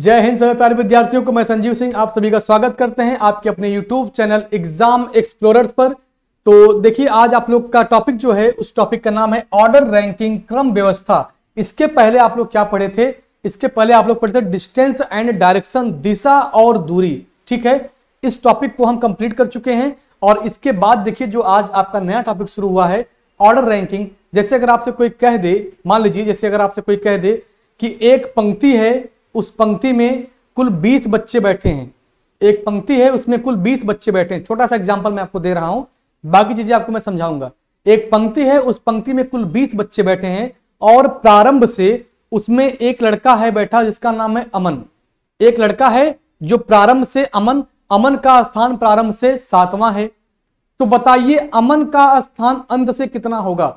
जय हिंद सभी प्यारे विद्यार्थियों को मैं संजीव सिंह आप सभी का स्वागत करते हैं आपके अपने YouTube चैनल एग्जाम एक्सप्लोरर्स पर तो देखिए आज आप लोग का टॉपिक जो है उस टॉपिक का नाम है ऑर्डर रैंकिंग क्रम व्यवस्था इसके पहले आप लोग क्या पढ़े थे इसके पहले आप लोग पढ़े थे डिस्टेंस एंड डायरेक्शन दिशा और दूरी ठीक है इस टॉपिक को हम कंप्लीट कर चुके हैं और इसके बाद देखिए जो आज आपका नया टॉपिक शुरू हुआ है ऑर्डर रैंकिंग जैसे अगर आपसे कोई कह दे मान लीजिए जैसे अगर आपसे कोई कह दे कि एक पंक्ति है उस पंक्ति में कुल बीस बच्चे बैठे हैं एक पंक्ति है उसमें कुल बीस बच्चे बैठे हैं छोटा सा एग्जाम्पल मैं आपको दे रहा हूं बाकी चीजें आपको मैं समझाऊंगा एक पंक्ति है उस पंक्ति में कुल बीस बच्चे बैठे हैं और प्रारंभ से उसमें एक लड़का है बैठा जिसका नाम है अमन एक लड़का है जो प्रारंभ से अमन अमन का स्थान प्रारंभ से सातवां है तो बताइए अमन का स्थान अंत से कितना होगा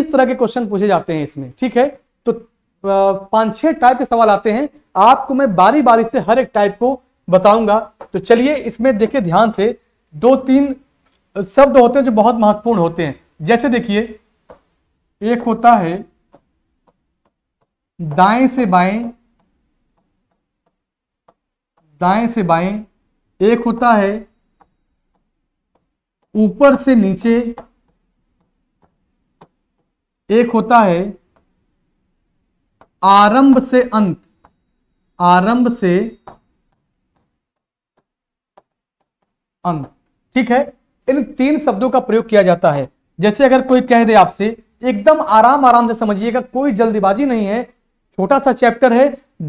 इस तरह के क्वेश्चन पूछे जाते हैं इसमें ठीक है तो पांच छह टाइप के सवाल आते हैं आपको मैं बारी बारी से हर एक टाइप को बताऊंगा तो चलिए इसमें देखिए ध्यान से दो तीन शब्द होते हैं जो बहुत महत्वपूर्ण होते हैं जैसे देखिए एक होता है दाएं से बाएं दाएं से बाएं एक होता है ऊपर से नीचे एक होता है आरंभ से अंत आरंभ से अंत ठीक है इन तीन शब्दों का प्रयोग किया जाता है जैसे अगर कोई कह दे आपसे एकदम आराम आराम से समझिएगा कोई जल्दीबाजी नहीं है छोटा सा चैप्टर है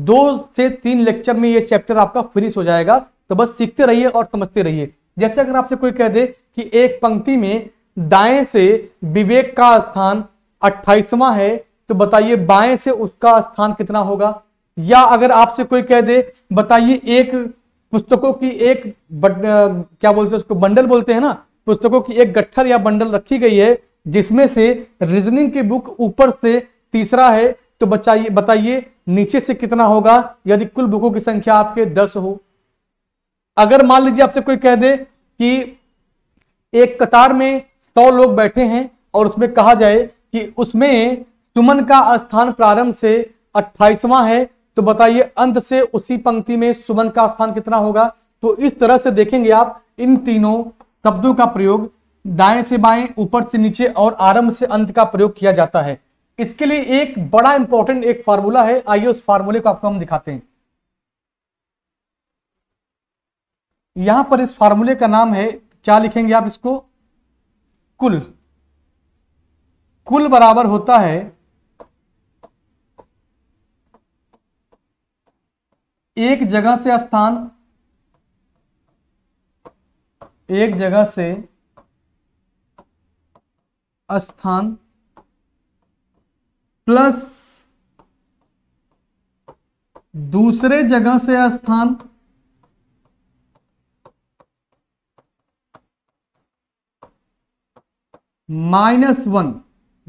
दो से तीन लेक्चर में ये चैप्टर आपका फिनिश हो जाएगा तो बस सीखते रहिए और समझते रहिए जैसे अगर आपसे कोई कह दे कि एक पंक्ति में दाएं से विवेक का स्थान अट्ठाईसवां है तो बताइए बाएं से उसका स्थान कितना होगा या अगर आपसे कोई कह दे बताइए एक पुस्तकों की एक बट, क्या बोलते हैं उसको बंडल बोलते हैं ना पुस्तकों की एक गट्ठर या बंडल रखी गई है जिसमें से रीजनिंग की बुक ऊपर से तीसरा है तो बचाइए बताइए नीचे से कितना होगा यदि कुल बुकों की संख्या आपके दस हो अगर मान लीजिए आपसे कोई कह दे कि एक कतार में सौ लोग बैठे हैं और उसमें कहा जाए कि उसमें सुमन का स्थान प्रारंभ से अट्ठाईसवां है तो बताइए अंत से उसी पंक्ति में सुमन का स्थान कितना होगा तो इस तरह से देखेंगे आप इन तीनों शब्दों का प्रयोग दाएं से बाएं ऊपर से नीचे और आरंभ से अंत का प्रयोग किया जाता है इसके लिए एक बड़ा इंपॉर्टेंट एक फार्मूला है आइए उस फार्मूले को आपको हम दिखाते हैं यहां पर इस फार्मूले का नाम है क्या लिखेंगे आप इसको कुल कुल बराबर होता है एक जगह से स्थान एक जगह से स्थान प्लस दूसरे जगह से स्थान माइनस वन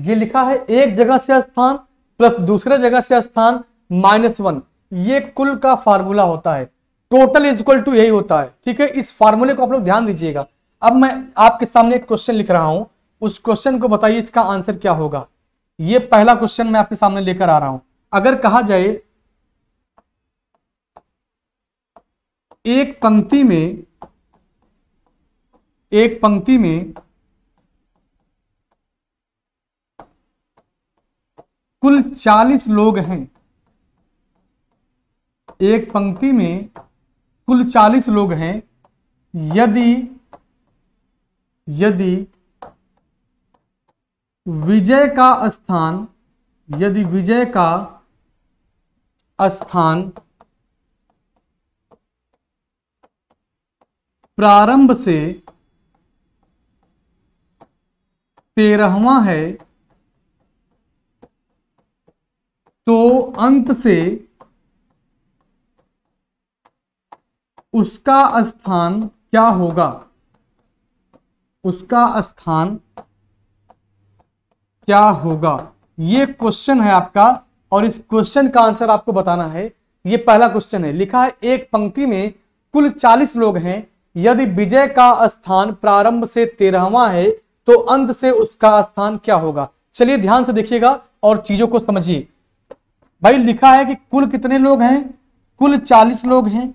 ये लिखा है एक जगह से स्थान प्लस दूसरे जगह से स्थान माइनस वन ये कुल का फार्मूला होता है टोटल इज इक्वल टू यही होता है ठीक है इस फार्मूले को आप लोग ध्यान दीजिएगा अब मैं आपके सामने एक क्वेश्चन लिख रहा हूं उस क्वेश्चन को बताइए इसका आंसर क्या होगा ये पहला क्वेश्चन मैं आपके सामने लेकर आ रहा हूं अगर कहा जाए एक पंक्ति में एक पंक्ति में कुल 40 लोग हैं एक पंक्ति में कुल चालीस लोग हैं यदि यदि विजय का स्थान यदि विजय का स्थान प्रारंभ से तेरहवा है तो अंत से उसका स्थान क्या होगा उसका स्थान क्या होगा ये क्वेश्चन है आपका और इस क्वेश्चन का आंसर आपको बताना है ये पहला क्वेश्चन है लिखा है एक पंक्ति में कुल चालीस लोग हैं यदि विजय का स्थान प्रारंभ से तेरहवा है तो अंत से उसका स्थान क्या होगा चलिए ध्यान से देखिएगा और चीजों को समझिए भाई लिखा है कि कुल कितने लोग हैं कुल चालीस लोग हैं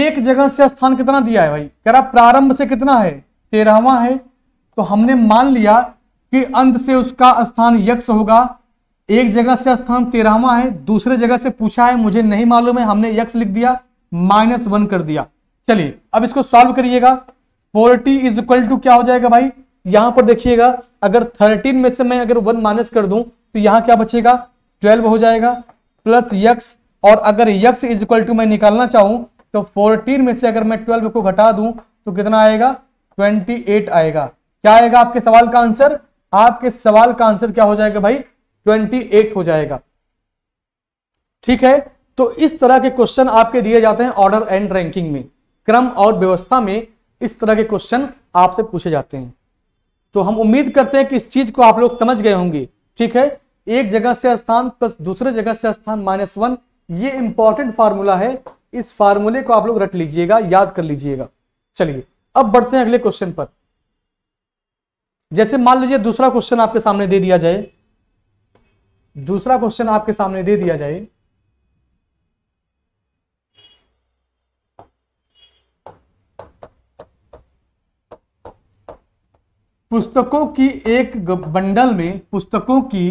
एक जगह से स्थान कितना दिया है भाई कह रहा प्रारंभ से कितना है तेरहवा है तो हमने मान लिया कि अंत से उसका स्थान यक्ष होगा एक जगह से स्थान तेरहवा है दूसरे जगह से पूछा है मुझे नहीं मालूम है हमने यक्ष लिख दिया माइनस वन कर दिया चलिए अब इसको सॉल्व करिएगा फोर्टी इज इक्वल टू क्या हो जाएगा भाई यहां पर देखिएगा अगर थर्टीन में से मैं अगर वन माइनस कर दूं तो यहां क्या बचेगा ट्वेल्व हो जाएगा प्लस यक्स और अगर यक्स इज इक्वल टू मैं निकालना चाहूं तो 14 में से अगर मैं 12 को घटा दूं तो कितना आएगा 28 आएगा क्या आएगा आपके सवाल का आंसर आपके सवाल का आंसर क्या हो जाएगा भाई 28 हो जाएगा ठीक है तो इस तरह के क्वेश्चन आपके दिए जाते हैं ऑर्डर एंड रैंकिंग में क्रम और व्यवस्था में इस तरह के क्वेश्चन आपसे पूछे जाते हैं तो हम उम्मीद करते हैं कि इस चीज को आप लोग समझ गए होंगे ठीक है एक जगह से स्थान प्लस दूसरे जगह से स्थान माइनस वन ये इंपॉर्टेंट फार्मूला है इस फार्मूले को आप लोग रट लीजिएगा याद कर लीजिएगा चलिए अब बढ़ते हैं अगले क्वेश्चन पर जैसे मान लीजिए दूसरा क्वेश्चन आपके सामने दे दिया जाए दूसरा क्वेश्चन आपके सामने दे दिया जाए पुस्तकों की एक बंडल में पुस्तकों की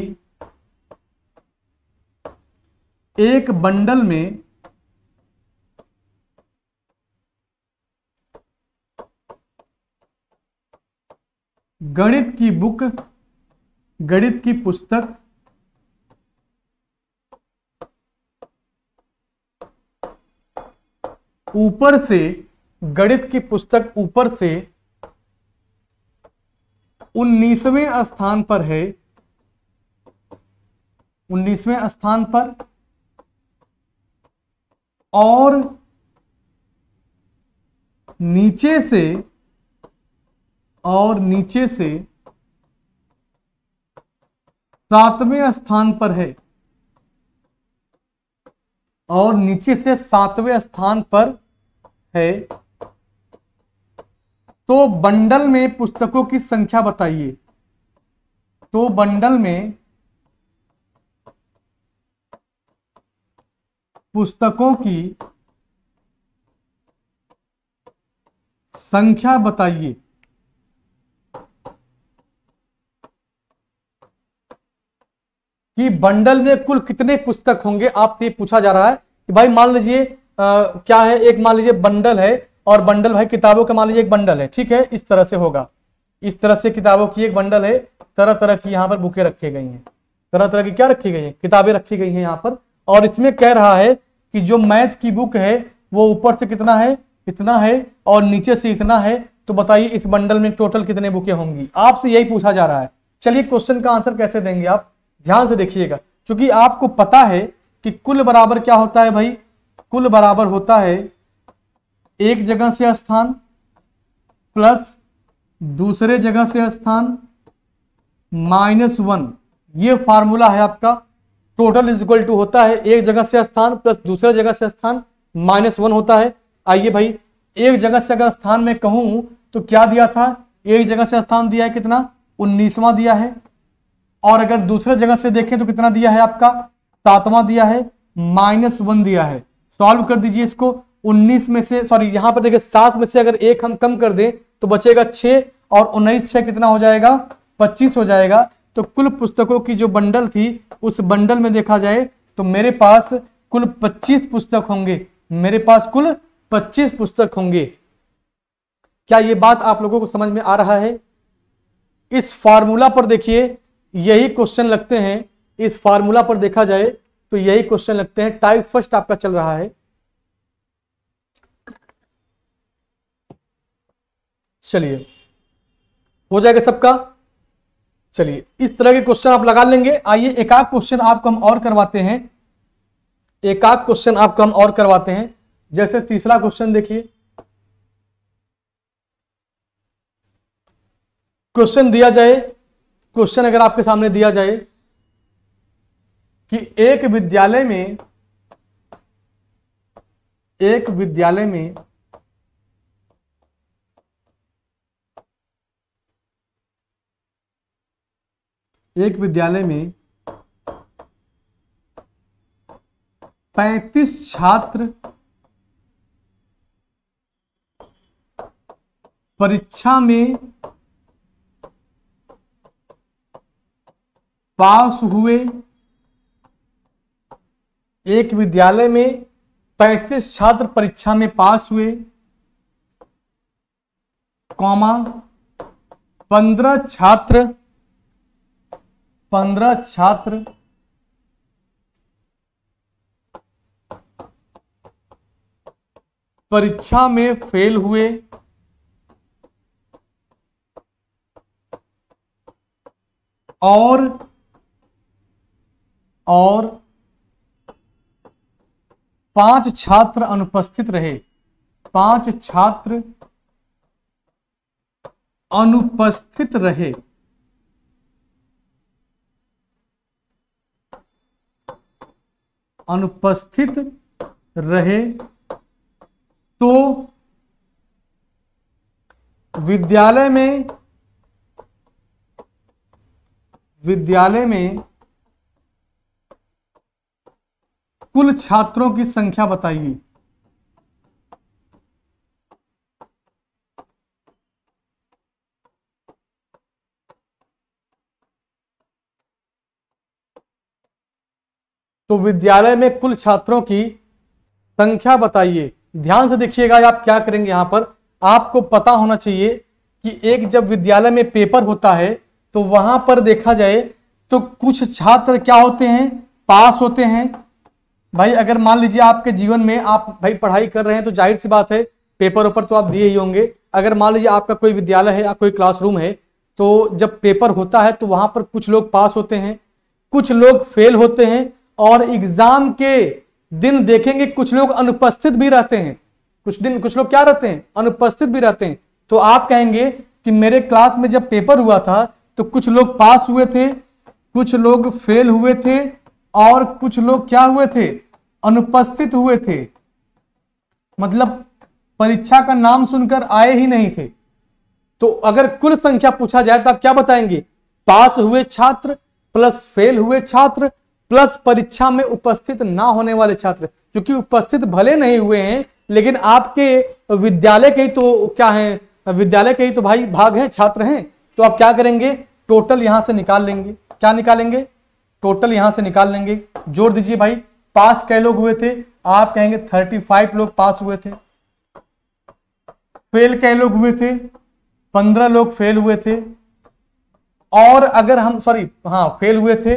एक बंडल में गणित की बुक गणित की पुस्तक ऊपर से गणित की पुस्तक ऊपर से उन्नीसवें स्थान पर है उन्नीसवें स्थान पर और नीचे से और नीचे से सातवें स्थान पर है और नीचे से सातवें स्थान पर है तो बंडल में पुस्तकों की संख्या बताइए तो बंडल में पुस्तकों की संख्या बताइए कि बंडल में कुल कितने पुस्तक होंगे आपसे पूछा जा रहा है कि भाई मान लीजिए क्या है एक मान लीजिए बंडल है और बंडल भाई किताबों का मान लीजिए एक बंडल है ठीक है इस तरह से होगा इस तरह से किताबों की एक बंडल है तरह तरह की यहाँ पर बुकें रखी गई हैं तरह तरह की क्या रखी गई है किताबें रखी गई हैं यहाँ पर और इसमें कह रहा है कि जो मैथ की बुक है वो ऊपर से कितना है इतना है और नीचे से इतना है तो बताइए इस बंडल में टोटल कितने बुकें होंगी आपसे यही पूछा जा रहा है चलिए क्वेश्चन का आंसर कैसे देंगे आप ध्यान से देखिएगा क्योंकि आपको पता है कि कुल बराबर क्या होता है भाई कुल बराबर होता है एक जगह से स्थान प्लस दूसरे जगह से स्थान माइनस वन ये फार्मूला है आपका टोटल इज इक्वल टू होता है एक जगह से स्थान प्लस दूसरे जगह से स्थान माइनस वन होता है आइए भाई एक जगह से अगर स्थान में कहूं तो क्या दिया था एक जगह से स्थान दिया है कितना उन्नीसवा दिया है और अगर दूसरे जगह से देखें तो कितना दिया है आपका सातवां दिया है माइनस वन दिया है सॉल्व कर दीजिए इसको 19 में से सॉरी यहां पर देखिए सात में से अगर एक हम कम कर दें तो बचेगा छ और उन्नीस छह कितना हो जाएगा पच्चीस हो जाएगा तो कुल पुस्तकों की जो बंडल थी उस बंडल में देखा जाए तो मेरे पास कुल पच्चीस पुस्तक होंगे मेरे पास कुल पच्चीस पुस्तक होंगे क्या ये बात आप लोगों को समझ में आ रहा है इस फार्मूला पर देखिए यही क्वेश्चन लगते हैं इस फार्मूला पर देखा जाए तो यही क्वेश्चन लगते हैं टाइप फर्स्ट आपका चल रहा है चलिए हो जाएगा सबका चलिए इस तरह के क्वेश्चन आप लगा लेंगे आइए एकाक क्वेश्चन आपको हम और करवाते हैं एकाक क्वेश्चन आपको हम और करवाते हैं जैसे तीसरा क्वेश्चन देखिए क्वेश्चन दिया जाए क्वेश्चन अगर आपके सामने दिया जाए कि एक विद्यालय में एक विद्यालय में एक विद्यालय में पैंतीस छात्र परीक्षा में पास हुए एक विद्यालय में 35 छात्र परीक्षा में पास हुए कॉमा 15 छात्र 15 छात्र परीक्षा में फेल हुए और और पांच छात्र अनुपस्थित रहे पांच छात्र अनुपस्थित रहे अनुपस्थित रहे तो विद्यालय में विद्यालय में कुल छात्रों की संख्या बताइए तो विद्यालय में कुल छात्रों की संख्या बताइए ध्यान से देखिएगा आप क्या करेंगे यहां पर आपको पता होना चाहिए कि एक जब विद्यालय में पेपर होता है तो वहां पर देखा जाए तो कुछ छात्र क्या होते हैं पास होते हैं भाई अगर मान लीजिए आपके जीवन में आप भाई पढ़ाई कर रहे हैं तो जाहिर सी बात है पेपर ऊपर तो आप दिए ही होंगे अगर मान लीजिए आपका कोई विद्यालय है या कोई क्लासरूम है तो जब पेपर होता है तो वहां पर कुछ लोग पास होते हैं कुछ लोग फेल होते हैं और एग्जाम के दिन देखेंगे कुछ लोग अनुपस्थित भी रहते हैं कुछ दिन कुछ लोग क्या रहते हैं अनुपस्थित भी रहते हैं तो आप कहेंगे कि मेरे क्लास में जब पेपर हुआ था तो कुछ लोग पास हुए थे कुछ लोग फेल हुए थे और कुछ लोग क्या हुए थे अनुपस्थित हुए थे मतलब परीक्षा का नाम सुनकर आए ही नहीं थे तो अगर कुल संख्या पूछा जाए तो आप क्या बताएंगे पास हुए छात्र प्लस फेल हुए छात्र प्लस परीक्षा में उपस्थित ना होने वाले छात्र क्योंकि उपस्थित भले नहीं हुए हैं लेकिन आपके विद्यालय के ही तो क्या है विद्यालय के ही तो भाई भाग हैं छात्र हैं तो आप क्या करेंगे टोटल यहां से निकाल लेंगे क्या निकालेंगे टोटल यहां से निकाल लेंगे जोड़ दीजिए भाई पास कै लोग हुए थे आप कहेंगे थर्टी फाइव लोग पास हुए थे फेल कै लोग हुए थे पंद्रह लोग फेल हुए थे और अगर हम सॉरी हाँ फेल हुए थे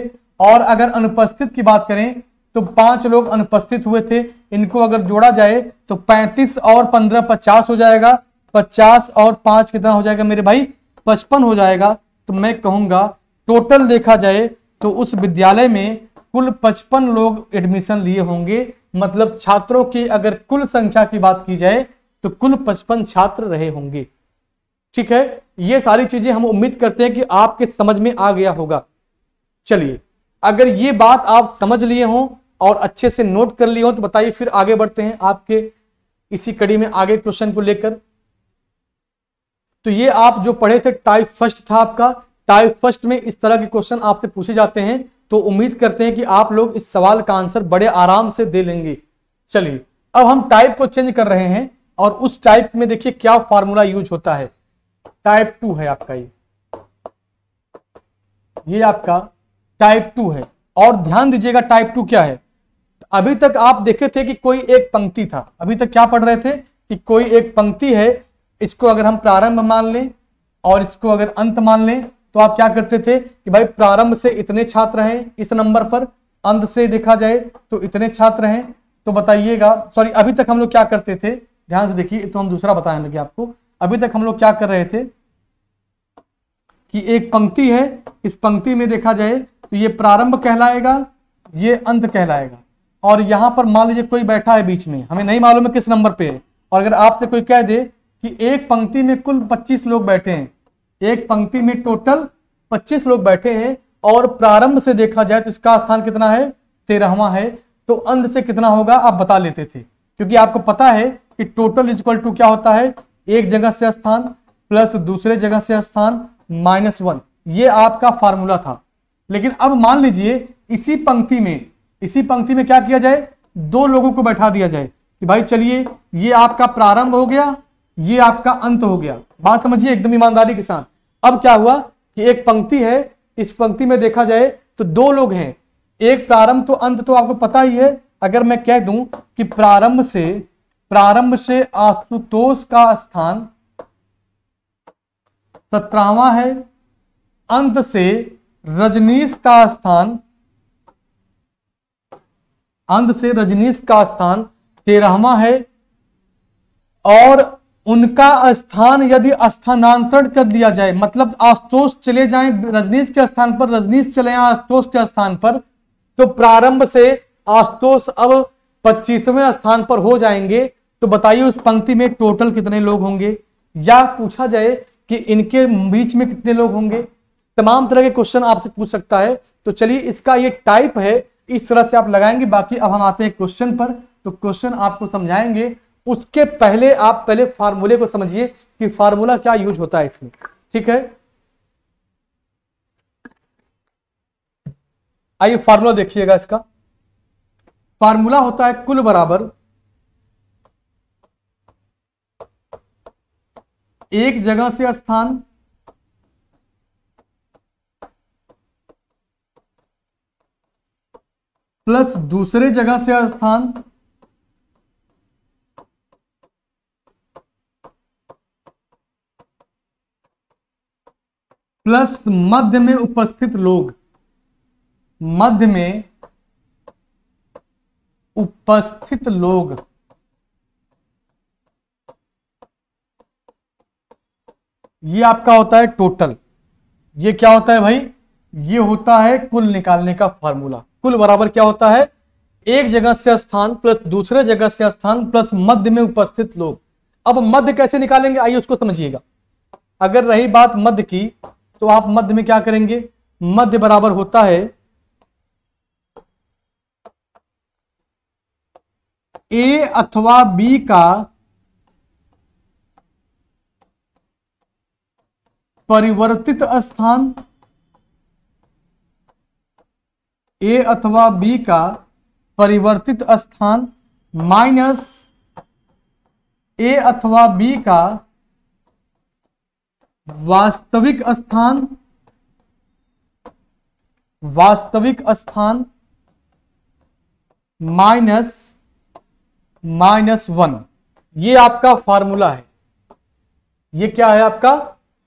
और अगर अनुपस्थित की बात करें तो पांच लोग अनुपस्थित हुए थे इनको अगर जोड़ा जाए तो पैंतीस और पंद्रह पचास हो जाएगा पचास और पांच कितना हो जाएगा मेरे भाई पचपन हो जाएगा तो मैं कहूंगा टोटल देखा जाए तो उस विद्यालय में कुल पचपन लोग एडमिशन लिए होंगे मतलब छात्रों की अगर कुल संख्या की बात की जाए तो कुल पचपन छात्र रहे होंगे ठीक है ये सारी चीजें हम उम्मीद करते हैं कि आपके समझ में आ गया होगा चलिए अगर ये बात आप समझ लिए हो और अच्छे से नोट कर लिए हो तो बताइए फिर आगे बढ़ते हैं आपके इसी कड़ी में आगे क्वेश्चन को लेकर तो ये आप जो पढ़े थे टाइप फर्स्ट था आपका टाइप फर्स्ट में इस तरह के क्वेश्चन आपसे पूछे जाते हैं तो उम्मीद करते हैं कि आप लोग इस सवाल का आंसर बड़े आराम से दे लेंगे चलिए अब हम टाइप को चेंज कर रहे हैं और उस टाइप में देखिए क्या फॉर्मूला यूज होता है टाइप टू है आपका ये ये आपका टाइप टू है और ध्यान दीजिएगा टाइप टू क्या है अभी तक आप देखे थे कि कोई एक पंक्ति था अभी तक क्या पढ़ रहे थे कि कोई एक पंक्ति है इसको अगर हम प्रारंभ मान लें और इसको अगर अंत मान लें तो आप क्या करते थे कि भाई प्रारंभ से इतने छात्र हैं इस नंबर पर अंत से देखा जाए तो इतने छात्र हैं तो बताइएगा सॉरी अभी तक हम लोग क्या करते थे ध्यान से देखिए तो हम दूसरा बताने लगे आपको अभी तक हम लोग क्या कर रहे थे कि एक पंक्ति है इस पंक्ति में देखा जाए तो ये प्रारंभ कहलाएगा ये अंत कहलाएगा और यहां पर मान लीजिए कोई बैठा है बीच में हमें नहीं मालूम है किस नंबर पे है और अगर आपसे कोई कह दे कि एक पंक्ति में कुल 25 लोग बैठे हैं एक पंक्ति में टोटल 25 लोग बैठे हैं और प्रारंभ से देखा जाए तो इसका स्थान कितना है तेरहवा है तो अंत से कितना होगा आप बता लेते थे क्योंकि आपको पता है कि टोटल इजक्वल टू क्या होता है एक जगह से स्थान प्लस दूसरे जगह से स्थान माइनस वन ये आपका फार्मूला था लेकिन अब मान लीजिए इसी पंक्ति में इसी पंक्ति में क्या किया जाए दो लोगों को बैठा दिया जाए कि भाई चलिए ये आपका प्रारंभ हो गया ये आपका अंत हो गया बात समझिए एकदम ईमानदारी के साथ अब क्या हुआ कि एक पंक्ति है इस पंक्ति में देखा जाए तो दो लोग हैं एक प्रारंभ तो अंत तो आपको पता ही है अगर मैं कह दूं कि प्रारंभ से प्रारंभ से आशुतोष का स्थान सत्रहवा है अंत से रजनीश का स्थान अंत से रजनीश का स्थान तेरहवा है और उनका स्थान यदि स्थानांतरण कर दिया जाए मतलब आशुतोष चले जाए रजनीश के स्थान पर रजनीश चले जाए आशुतोष के स्थान पर तो प्रारंभ से आशुतोष अब पच्चीसवें स्थान पर हो जाएंगे तो बताइए उस पंक्ति में टोटल कितने लोग होंगे या पूछा जाए कि इनके बीच में कितने लोग होंगे तमाम तरह के क्वेश्चन आपसे पूछ सकता है तो चलिए इसका ये टाइप है इस तरह से आप लगाएंगे बाकी अब हम आते हैं क्वेश्चन पर तो क्वेश्चन आपको समझाएंगे उसके पहले आप पहले फार्मूले को समझिए कि फार्मूला क्या यूज होता है इसमें ठीक है आइए फार्मूला देखिएगा इसका फार्मूला होता है कुल बराबर एक जगह से स्थान प्लस दूसरे जगह से स्थान प्लस मध्य में उपस्थित लोग मध्य में उपस्थित लोग ये आपका होता है टोटल ये क्या होता है भाई ये होता है कुल निकालने का फॉर्मूला कुल बराबर क्या होता है एक जगह से स्थान प्लस दूसरे जगह से स्थान प्लस मध्य में उपस्थित लोग अब मध्य कैसे निकालेंगे आइए उसको समझिएगा अगर रही बात मध्य की तो आप मध्य में क्या करेंगे मध्य बराबर होता है ए अथवा बी का परिवर्तित स्थान ए अथवा बी का परिवर्तित स्थान माइनस ए अथवा बी का वास्तविक स्थान वास्तविक स्थान माइनस माइनस वन ये आपका फार्मूला है ये क्या है आपका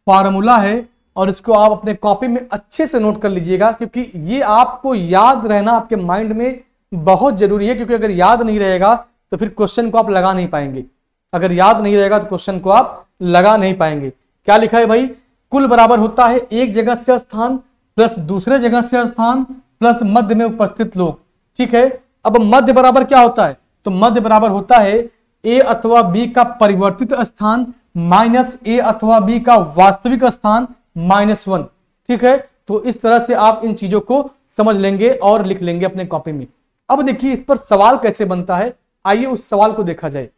फार्मूला है और इसको आप अपने कॉपी में अच्छे से नोट कर लीजिएगा क्योंकि ये आपको याद रहना आपके माइंड में बहुत जरूरी है क्योंकि अगर याद नहीं रहेगा तो फिर क्वेश्चन को आप लगा नहीं पाएंगे अगर याद नहीं रहेगा तो क्वेश्चन को आप लगा नहीं पाएंगे क्या लिखा है भाई कुल बराबर होता है एक जगह से स्थान प्लस दूसरे जगह से स्थान प्लस मध्य में उपस्थित लोग ठीक है अब मध्य बराबर क्या होता है तो मध्य बराबर होता है ए अथवा बी का परिवर्तित स्थान माइनस ए अथवा बी का वास्तविक स्थान माइनस वन ठीक है तो इस तरह से आप इन चीजों को समझ लेंगे और लिख लेंगे अपने कॉपी में अब देखिए इस पर सवाल कैसे बनता है आइए उस सवाल को देखा जाए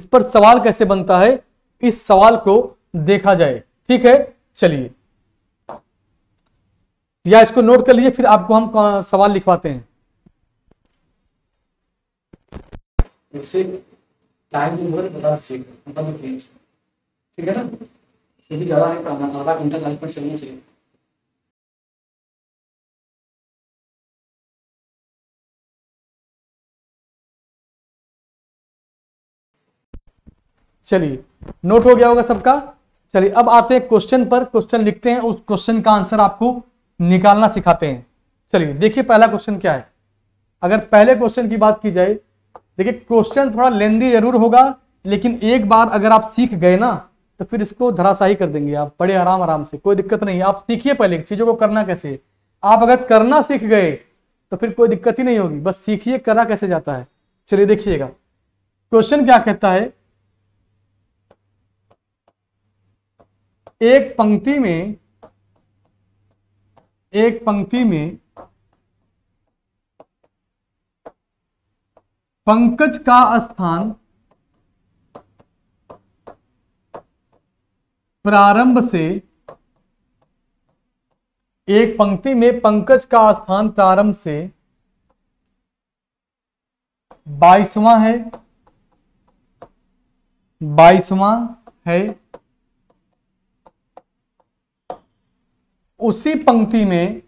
इस पर सवाल कैसे बनता है इस सवाल को देखा जाए ठीक है चलिए या इसको नोट कर लीजिए फिर आपको हम सवाल लिखवाते हैं मतलब ठीक है ना ज्यादा है आधा घंटा चालीस मिनट चलना चाहिए चलिए नोट हो गया होगा सबका चलिए अब आते हैं क्वेश्चन पर क्वेश्चन लिखते हैं उस क्वेश्चन का आंसर आपको निकालना सिखाते हैं चलिए देखिए पहला क्वेश्चन क्या है अगर पहले क्वेश्चन की बात की जाए देखिए क्वेश्चन थोड़ा लेंदी जरूर होगा लेकिन एक बार अगर आप सीख गए ना तो फिर इसको धराशाही कर देंगे आप बड़े आराम आराम से कोई दिक्कत नहीं आप सीखिए पहले चीज़ों को करना कैसे आप अगर करना सीख गए तो फिर कोई दिक्कत ही नहीं होगी बस सीखिए करना कैसे जाता है चलिए देखिएगा क्वेश्चन क्या कहता है एक पंक्ति में एक पंक्ति में पंकज का स्थान प्रारंभ से एक पंक्ति में पंकज का स्थान प्रारंभ से बाईसवां है बाईसवां है उसी पंक्ति में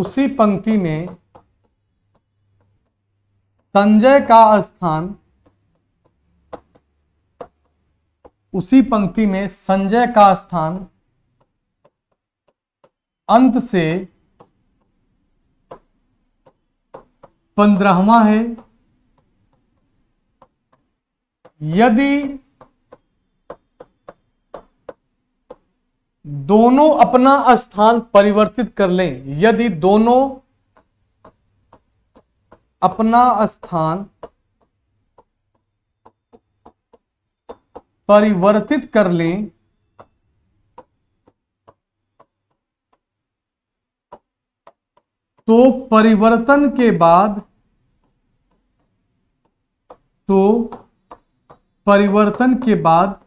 उसी पंक्ति में संजय का स्थान उसी पंक्ति में संजय का स्थान अंत से पंद्रहवा है यदि दोनों अपना स्थान परिवर्तित कर लें यदि दोनों अपना स्थान परिवर्तित कर लें तो परिवर्तन के बाद तो परिवर्तन के बाद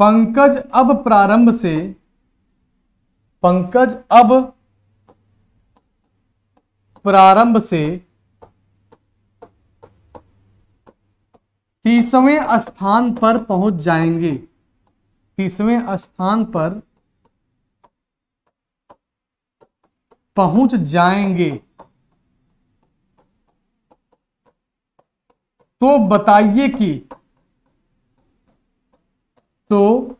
पंकज अब प्रारंभ से पंकज अब प्रारंभ से तीसवें स्थान पर पहुंच जाएंगे तीसवें स्थान पर पहुंच जाएंगे तो बताइए कि तो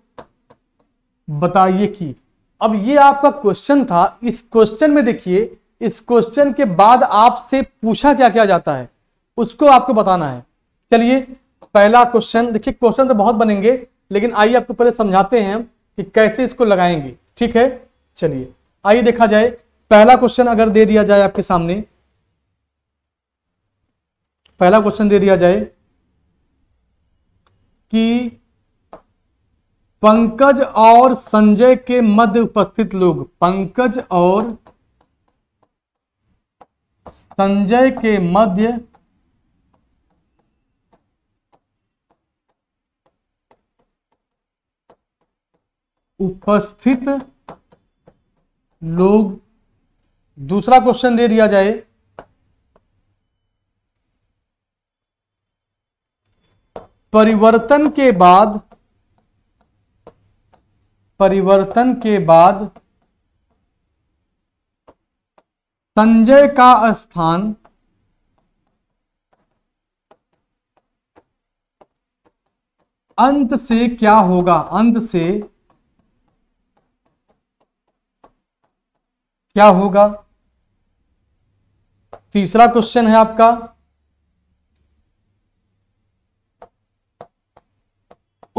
बताइए कि अब ये आपका क्वेश्चन था इस क्वेश्चन में देखिए इस क्वेश्चन के बाद आपसे पूछा क्या क्या जाता है उसको आपको बताना है चलिए पहला क्वेश्चन देखिए क्वेश्चन तो बहुत बनेंगे लेकिन आइए आपको पहले समझाते हैं कि कैसे इसको लगाएंगे ठीक है चलिए आइए देखा जाए पहला क्वेश्चन अगर दे दिया जाए आपके सामने पहला क्वेश्चन दे दिया जाए कि पंकज और संजय के मध्य उपस्थित लोग पंकज और संजय के मध्य उपस्थित लोग दूसरा क्वेश्चन दे दिया जाए परिवर्तन के बाद परिवर्तन के बाद संजय का स्थान अंत से क्या होगा अंत से क्या होगा तीसरा क्वेश्चन है आपका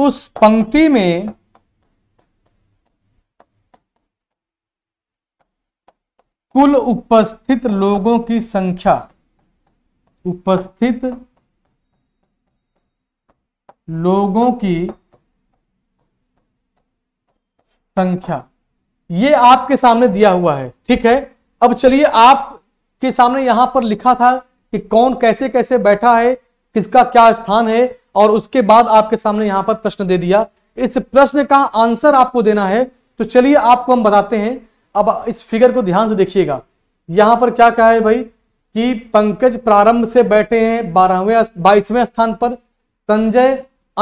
उस पंक्ति में कुल उपस्थित लोगों की संख्या उपस्थित लोगों की संख्या ये आपके सामने दिया हुआ है ठीक है अब चलिए आपके सामने यहां पर लिखा था कि कौन कैसे कैसे बैठा है किसका क्या स्थान है और उसके बाद आपके सामने यहां पर प्रश्न दे दिया इस प्रश्न का आंसर आपको देना है तो चलिए आपको हम बताते हैं अब इस फिगर को ध्यान से देखिएगा यहां पर क्या कहा है भाई कि पंकज प्रारंभ से बैठे हैं बारहवें बाईसवें स्थान पर संजय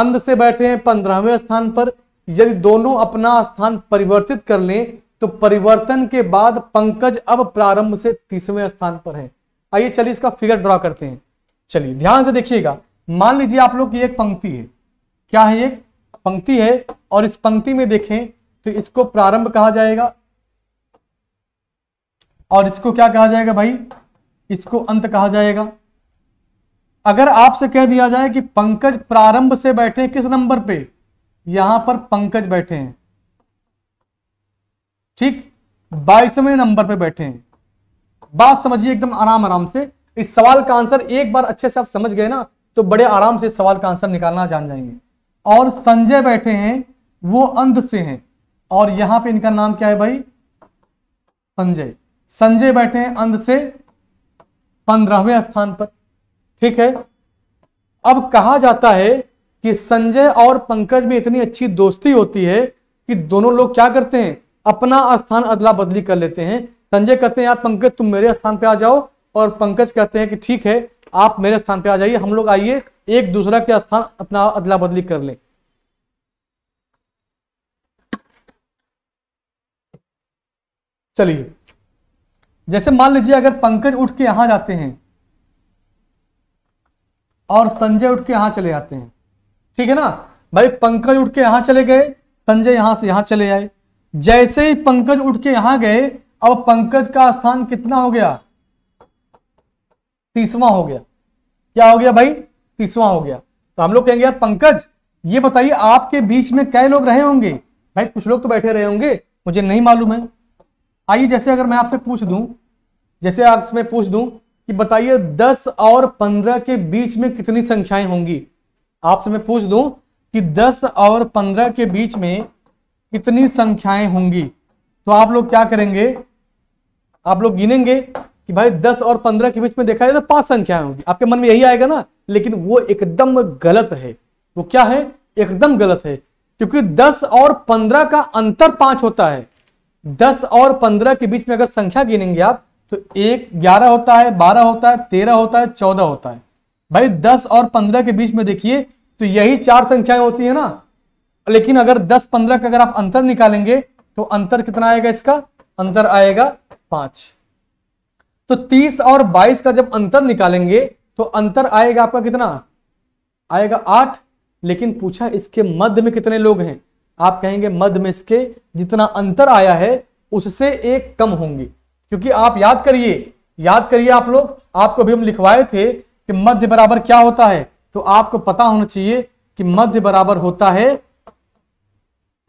अंध से बैठे हैं पंद्रहवें स्थान पर यदि दोनों अपना स्थान परिवर्तित कर लें तो परिवर्तन के बाद पंकज अब प्रारंभ से तीसवें स्थान पर हैं आइए चलिए इसका फिगर ड्रॉ करते हैं चलिए ध्यान से देखिएगा मान लीजिए आप लोग की एक पंक्ति है क्या है एक पंक्ति है और इस पंक्ति में देखें तो इसको प्रारंभ कहा जाएगा और इसको क्या कहा जाएगा भाई इसको अंत कहा जाएगा अगर आपसे कह दिया जाए कि पंकज प्रारंभ से बैठे किस नंबर पे यहां पर पंकज बैठे हैं ठीक बाईसवें नंबर पे बैठे हैं बात समझिए एकदम आराम आराम से इस सवाल का आंसर एक बार अच्छे से आप समझ गए ना तो बड़े आराम से इस सवाल का आंसर निकालना जान जाएंगे और संजय बैठे हैं वो अंध से हैं और यहां पे इनका नाम क्या है भाई संजय संजय बैठे हैं अंध से पंद्रहवें स्थान पर ठीक है अब कहा जाता है कि संजय और पंकज में इतनी अच्छी दोस्ती होती है कि दोनों लोग क्या करते हैं अपना स्थान अदला बदली कर लेते हैं संजय कहते हैं यार पंकज तुम मेरे स्थान पे आ जाओ और पंकज कहते हैं कि ठीक है आप मेरे स्थान पे आ जाइए हम लोग आइए एक दूसरा के स्थान अपना अदला बदली कर लें चलिए जैसे मान लीजिए अगर पंकज उठ के यहां जाते हैं और संजय उठ के यहां चले जाते हैं ठीक है ना भाई पंकज उठ के यहां चले गए संजय यहां से यहां चले आए जैसे ही पंकज उठ के यहां गए अब पंकज का स्थान कितना हो गया तीसवा हो गया क्या हो गया भाई तीसवा हो गया तो हम लोग कहेंगे यार पंकज ये बताइए आपके बीच में कई लोग रहे होंगे भाई कुछ लोग तो बैठे रहे होंगे मुझे नहीं मालूम है आइए जैसे अगर मैं आपसे पूछ दूं जैसे आपसे मैं पूछ दूं कि बताइए 10 और 15 के बीच में कितनी संख्याएं होंगी आपसे मैं पूछ दूं कि 10 और 15 के बीच में कितनी संख्याएं होंगी तो आप लोग क्या करेंगे आप लोग गिनेंगे कि भाई 10 और 15 के बीच में देखा जाए तो पांच संख्याएं होंगी आपके मन में यही आएगा ना लेकिन वो एकदम गलत है वो क्या है एकदम गलत है क्योंकि दस और पंद्रह का अंतर पांच होता है दस और पंद्रह के बीच में अगर संख्या गिनेंगे आप तो एक ग्यारह होता है बारह होता है तेरह होता है चौदह होता है भाई दस और पंद्रह के बीच में देखिए तो यही चार संख्याएं होती है ना लेकिन अगर दस पंद्रह का अगर आप अंतर निकालेंगे तो अंतर कितना आएगा इसका अंतर आएगा पांच तो तीस और बाईस का जब अंतर निकालेंगे तो अंतर आएगा आपका कितना आएगा आठ लेकिन पूछा इसके मध्य में कितने लोग हैं आप कहेंगे मध्य में इसके जितना अंतर आया है उससे एक कम होंगे क्योंकि आप याद करिए याद करिए आप लोग आपको भी हम लिखवाए थे कि मध्य बराबर क्या होता है तो आपको पता होना चाहिए कि मध्य बराबर होता है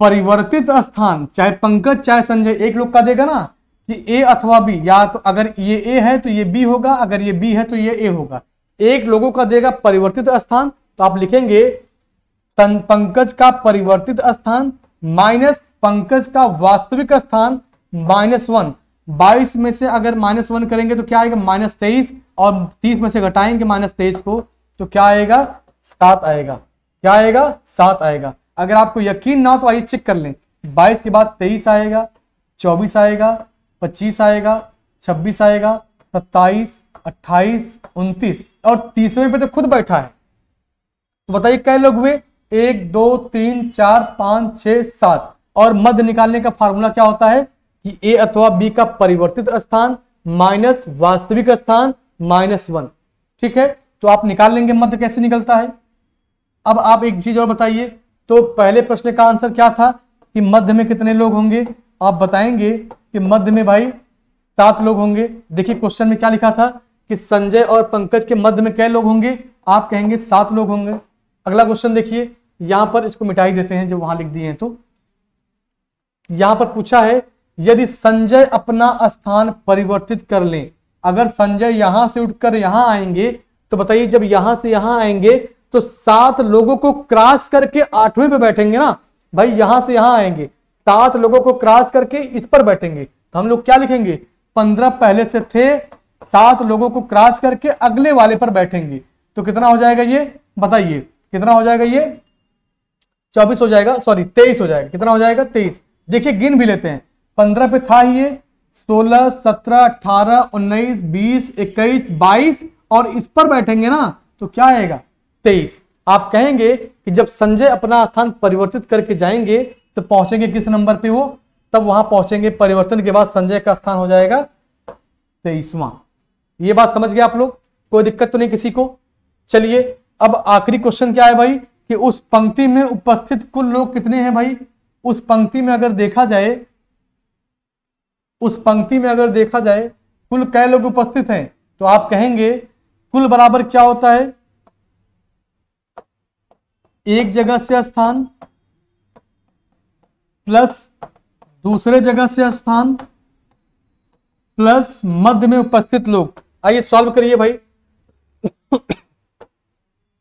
परिवर्तित स्थान चाहे पंकज चाहे संजय एक लोग का देगा ना कि ए अथवा बी या तो अगर ये ए है तो ये बी होगा अगर ये बी है तो ये ए होगा एक लोगों का देगा परिवर्तित स्थान तो आप लिखेंगे पंकज का परिवर्तित स्थान माइनस पंकज का वास्तविक स्थान माइनस वन बाईस में से अगर माइनस वन करेंगे तो क्या आएगा माइनस तेईस और तीस में से घटाएंगे माइनस तेईस को तो क्या आएगा सात आएगा क्या आएगा सात आएगा अगर आपको यकीन ना हो तो आइए चेक कर लें बाईस के बाद तेईस आएगा चौबीस आएगा पच्चीस आएगा छब्बीस आएगा सत्ताईस अट्ठाईस उनतीस और तीसवें पे तो खुद बैठा है तो बताइए कई लोग हुए एक दो तीन चार पांच छ सात और मध्य निकालने का फार्मूला क्या होता है कि ए अथवा बी का परिवर्तित स्थान माइनस वास्तविक स्थान माइनस वन ठीक है तो आप निकाल लेंगे मध्य कैसे निकलता है अब आप एक चीज और बताइए तो पहले प्रश्न का आंसर क्या था कि मध्य में कितने लोग होंगे आप बताएंगे कि मध्य में भाई सात लोग होंगे देखिए क्वेश्चन में क्या लिखा था कि संजय और पंकज के मध्य में क्या लोग होंगे आप कहेंगे सात लोग होंगे अगला क्वेश्चन देखिए यहां पर इसको मिटाई देते हैं जब वहां लिख दिए हैं तो यहां पर पूछा है यदि संजय अपना स्थान परिवर्तित कर लें अगर संजय यहां से उठकर यहां आएंगे तो बताइए जब यहां से यहां आएंगे तो सात लोगों को क्रॉस करके आठवें पे बैठेंगे ना भाई यहां से यहां आएंगे सात लोगों को क्रॉस करके इस पर बैठेंगे तो हम लोग क्या लिखेंगे पंद्रह पहले से थे सात लोगों को क्रॉस करके अगले वाले पर बैठेंगे तो कितना हो जाएगा ये बताइए कितना हो जाएगा ये चौबीस हो जाएगा सॉरी तेईस हो जाएगा कितना हो जाएगा तेईस देखिए गिन भी लेते हैं पंद्रह पे था ये सोलह सत्रह अठारह उन्नीस बीस इक्कीस बाईस और इस पर बैठेंगे ना तो क्या आएगा तेईस आप कहेंगे कि जब संजय अपना स्थान परिवर्तित करके जाएंगे तो पहुंचेंगे किस नंबर पे वो तब वहां पहुंचेंगे परिवर्तन के बाद संजय का स्थान हो जाएगा तेईसवा ये बात समझ गए आप लोग कोई दिक्कत तो नहीं किसी को चलिए अब आखिरी क्वेश्चन क्या है भाई कि उस पंक्ति में उपस्थित कुल लोग कितने हैं भाई उस पंक्ति में अगर देखा जाए उस पंक्ति में अगर देखा जाए कुल कै लोग उपस्थित हैं तो आप कहेंगे कुल बराबर क्या होता है एक जगह से स्थान प्लस दूसरे जगह से स्थान प्लस मध्य में उपस्थित लोग आइए सॉल्व करिए भाई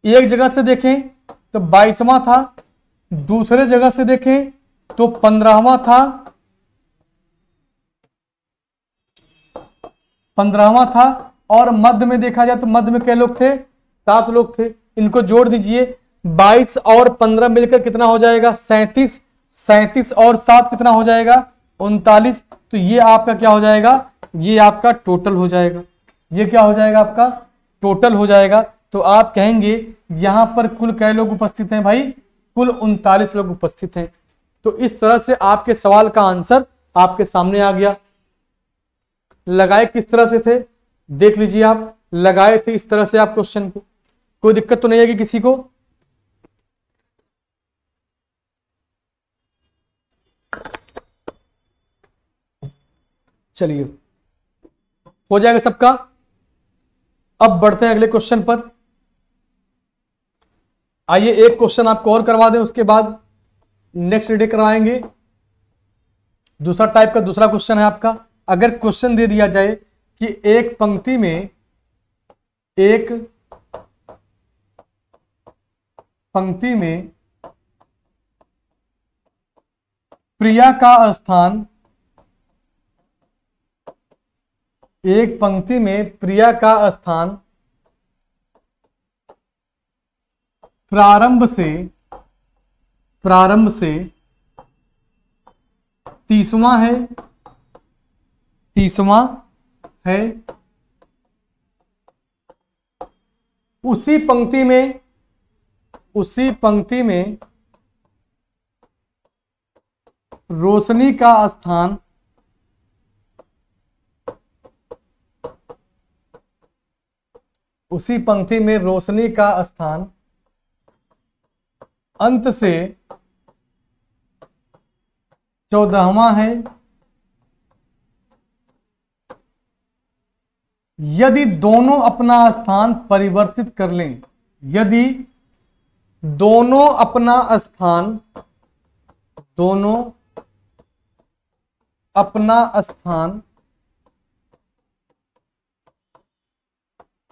एक जगह से देखें तो बाईसवा था दूसरे जगह से देखें तो पंद्रहवा था पंद्रहवा था और मध्य में देखा जाए तो मध्य में कई लोग थे सात लोग थे इनको जोड़ दीजिए बाईस और पंद्रह मिलकर कितना हो जाएगा सैंतीस सैंतीस और सात कितना हो जाएगा उनतालीस तो ये आपका क्या हो जाएगा ये आपका टोटल हो जाएगा ये क्या हो जाएगा आपका टोटल हो जाएगा तो आप कहेंगे यहां पर कुल कै लोग उपस्थित हैं भाई कुल उनतालीस लोग उपस्थित हैं तो इस तरह से आपके सवाल का आंसर आपके सामने आ गया लगाए किस तरह से थे देख लीजिए आप लगाए थे इस तरह से आप क्वेश्चन को कोई दिक्कत तो नहीं आएगी किसी को चलिए हो जाएगा सबका अब बढ़ते हैं अगले क्वेश्चन पर आइए एक क्वेश्चन आपको और करवा दें उसके बाद नेक्स्ट डे करवाएंगे दूसरा टाइप का दूसरा क्वेश्चन है आपका अगर क्वेश्चन दे दिया जाए कि एक पंक्ति में एक पंक्ति में प्रिया का स्थान एक पंक्ति में प्रिया का स्थान प्रारंभ से प्रारंभ से तीसवा है तीसवा है उसी पंक्ति में उसी पंक्ति में रोशनी का स्थान उसी पंक्ति में रोशनी का स्थान अंत से चौदहवा है यदि दोनों अपना स्थान परिवर्तित कर लें यदि दोनों अपना स्थान दोनों अपना स्थान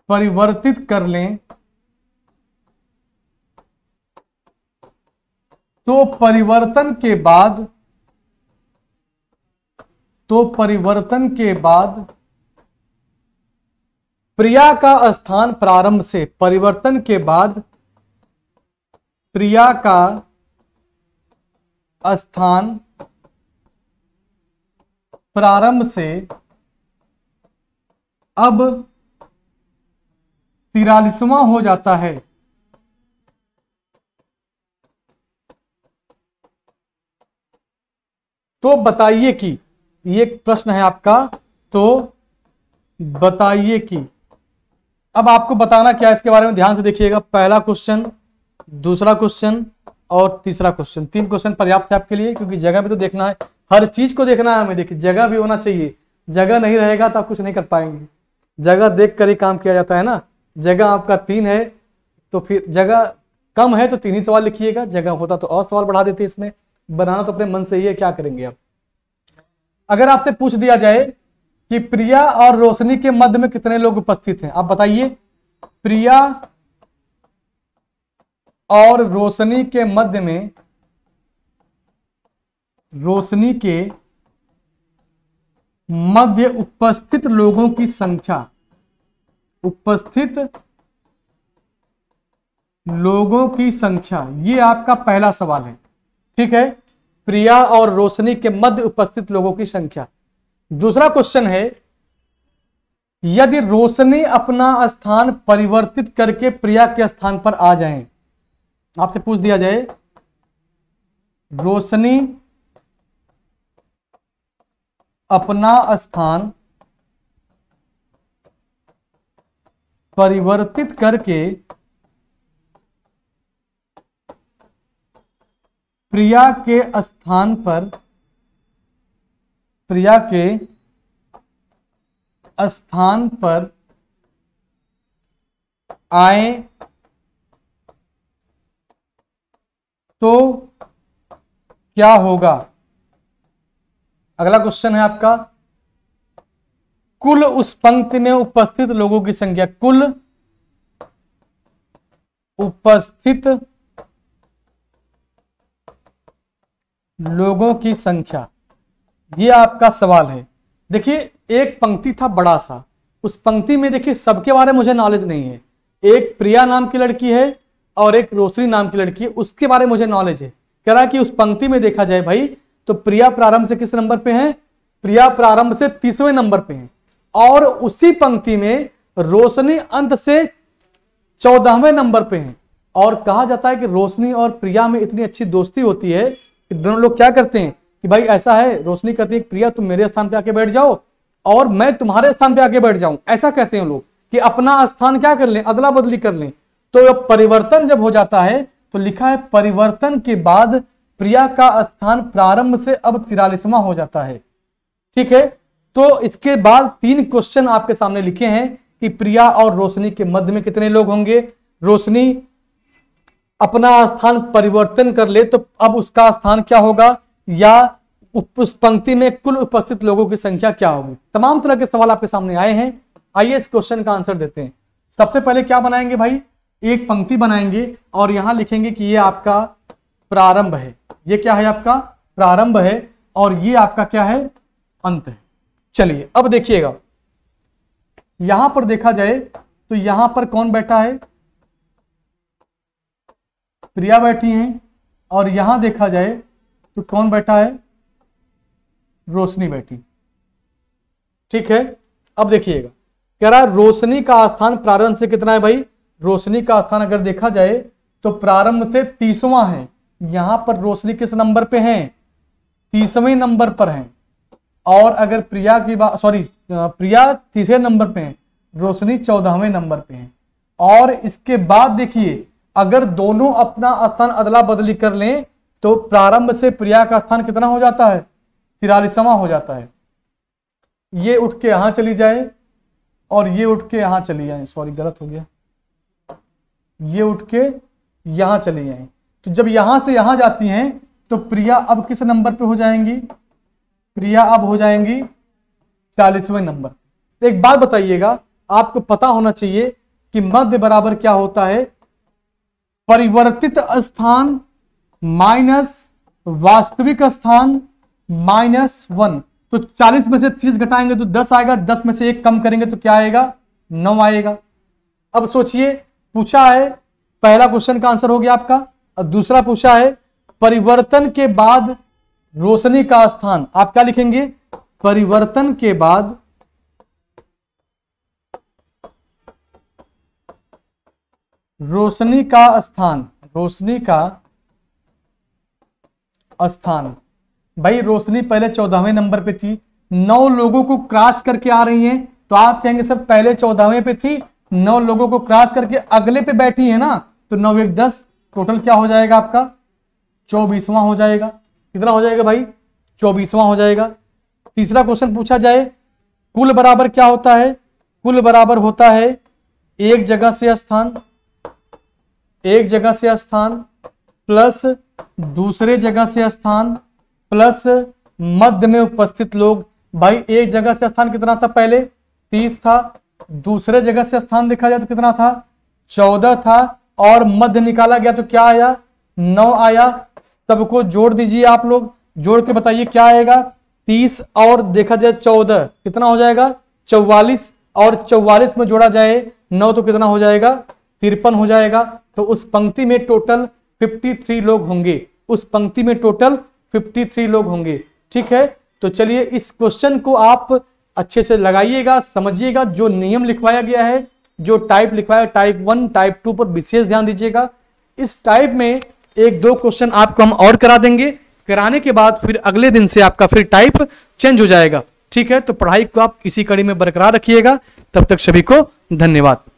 परिवर्तित कर लें तो परिवर्तन के बाद तो परिवर्तन के बाद प्रिया का स्थान प्रारंभ से परिवर्तन के बाद प्रिया का स्थान प्रारंभ से अब तिरालीसवां हो जाता है तो बताइए कि ये प्रश्न है आपका तो बताइए कि अब आपको बताना क्या इसके बारे में ध्यान से देखिएगा पहला क्वेश्चन दूसरा क्वेश्चन और तीसरा क्वेश्चन तीन क्वेश्चन पर्याप्त है आपके लिए क्योंकि जगह भी तो देखना है हर चीज को देखना है हमें देखिए जगह भी होना चाहिए जगह नहीं रहेगा तो आप कुछ नहीं कर पाएंगे जगह देख कर ही काम किया जाता है ना जगह आपका तीन है तो फिर जगह कम है तो तीन ही सवाल लिखिएगा जगह होता तो और सवाल बढ़ा देते इसमें बनाना तो अपने मन से ही है क्या करेंगे आप अगर आपसे पूछ दिया जाए कि प्रिया और रोशनी के मध्य में कितने लोग उपस्थित हैं आप बताइए प्रिया और रोशनी के मध्य में रोशनी के मध्य उपस्थित लोगों की संख्या उपस्थित लोगों की संख्या ये आपका पहला सवाल है ठीक है प्रिया और रोशनी के मध्य उपस्थित लोगों की संख्या दूसरा क्वेश्चन है यदि रोशनी अपना स्थान परिवर्तित करके प्रिया के स्थान पर आ जाए आपसे पूछ दिया जाए रोशनी अपना स्थान परिवर्तित करके प्रिया के स्थान पर प्रिया के स्थान पर आए तो क्या होगा अगला क्वेश्चन है आपका कुल उस पंक्ति में उपस्थित लोगों की संख्या कुल उपस्थित लोगों की संख्या ये आपका सवाल है देखिए एक पंक्ति था बड़ा सा उस पंक्ति में देखिए सबके बारे में मुझे नॉलेज नहीं है एक प्रिया नाम की लड़की है और एक रोशनी नाम की लड़की है उसके बारे में मुझे नॉलेज है कह रहा कि उस पंक्ति में देखा जाए भाई तो प्रिया प्रारंभ से किस नंबर पे है प्रिया प्रारंभ से तीसवें नंबर पे है और उसी पंक्ति में रोशनी अंत से चौदहवें नंबर पे है और कहा जाता है कि रोशनी और प्रिया में इतनी अच्छी दोस्ती होती है कि दोनों लोग क्या करते हैं कि भाई ऐसा है रोशनी कहती है प्रिया तुम मेरे स्थान पे आके बैठ जाओ और मैं तुम्हारे स्थान पे आके बैठ जाऊं ऐसा कहते हैं लोग कि अपना स्थान क्या कर लें अदला बदली कर लें तो परिवर्तन जब हो जाता है तो लिखा है परिवर्तन के बाद प्रिया का स्थान प्रारंभ से अब तिरालीसवा हो जाता है ठीक है तो इसके बाद तीन क्वेश्चन आपके सामने लिखे हैं कि प्रिया और रोशनी के मध्य में कितने लोग होंगे रोशनी अपना स्थान परिवर्तन कर ले तो अब उसका स्थान क्या होगा या उस पंक्ति में कुल उपस्थित लोगों की संख्या क्या होगी तमाम तरह के सवाल आपके सामने आए हैं आइए इस क्वेश्चन का आंसर देते हैं सबसे पहले क्या बनाएंगे भाई एक पंक्ति बनाएंगे और यहां लिखेंगे कि ये आपका प्रारंभ है ये क्या है आपका प्रारंभ है और ये आपका क्या है अंत है चलिए अब देखिएगा यहां पर देखा जाए तो यहां पर कौन बैठा है प्रिया बैठी हैं और यहां देखा जाए तो कौन बैठा है रोशनी बैठी ठीक है अब देखिएगा कह रहा है रोशनी का स्थान प्रारंभ से कितना है भाई रोशनी का स्थान अगर देखा जाए तो प्रारंभ से तीसवां है यहां पर रोशनी किस नंबर पे है तीसवें नंबर पर है और अगर प्रिया की बात सॉरी प्रिया तीसरे नंबर पे है रोशनी चौदहवें नंबर पे है और इसके बाद देखिए अगर दोनों अपना स्थान अदला बदली कर लें तो प्रारंभ से प्रिया का स्थान कितना हो जाता है तिरालीसवा हो जाता है ये उठ के यहां चली जाए और ये उठ के यहां चली जाए सॉरी गलत हो गया ये उठ के यहां चली जाए तो जब यहां से यहां जाती हैं तो प्रिया अब किस नंबर पे हो जाएंगी प्रिया अब हो जाएंगी चालीसवें नंबर एक बात बताइएगा आपको पता होना चाहिए कि मध्य बराबर क्या होता है परिवर्तित स्थान माइनस वास्तविक स्थान माइनस वन तो 40 में से 30 घटाएंगे तो 10 आएगा 10 में से एक कम करेंगे तो क्या आएगा 9 आएगा अब सोचिए पूछा है पहला क्वेश्चन का आंसर हो गया आपका और दूसरा पूछा है परिवर्तन के बाद रोशनी का स्थान आप क्या लिखेंगे परिवर्तन के बाद रोशनी का स्थान रोशनी का स्थान भाई रोशनी पहले चौदहवें नंबर पे थी नौ लोगों को क्रॉस करके आ रही है तो आप कहेंगे सर पहले चौदहवें पे थी नौ लोगों को क्रॉस करके अगले पे बैठी है ना तो नौ एक दस टोटल क्या हो जाएगा आपका चौबीसवां हो जाएगा कितना हो जाएगा भाई चौबीसवां हो जाएगा तीसरा क्वेश्चन पूछा जाए कुल बराबर क्या होता है कुल बराबर होता है एक जगह से स्थान एक जगह से स्थान प्लस दूसरे जगह से स्थान प्लस मध्य में उपस्थित लोग भाई एक जगह से स्थान कितना था पहले तीस था दूसरे जगह से स्थान देखा जाए तो कितना था चौदह था और मध्य निकाला गया तो क्या आया नौ आया सबको जोड़ दीजिए आप लोग जोड़ के बताइए क्या आएगा तीस और देखा जाए चौदह कितना हो जाएगा चौवालिस और चौवालिस में जोड़ा जाए नौ तो कितना हो जाएगा तिरपन हो जाएगा तो उस पंक्ति में टोटल 53 लोग होंगे उस पंक्ति में टोटल 53 लोग होंगे ठीक है तो चलिए इस क्वेश्चन को आप अच्छे से लगाइएगा समझिएगा जो नियम लिखवाया गया है जो टाइप लिखवाया टाइप वन टाइप टू पर विशेष ध्यान दीजिएगा इस टाइप में एक दो क्वेश्चन आपको हम और करा देंगे कराने के बाद फिर अगले दिन से आपका फिर टाइप चेंज हो जाएगा ठीक है तो पढ़ाई को आप इसी कड़ी में बरकरार रखिएगा तब तक सभी को धन्यवाद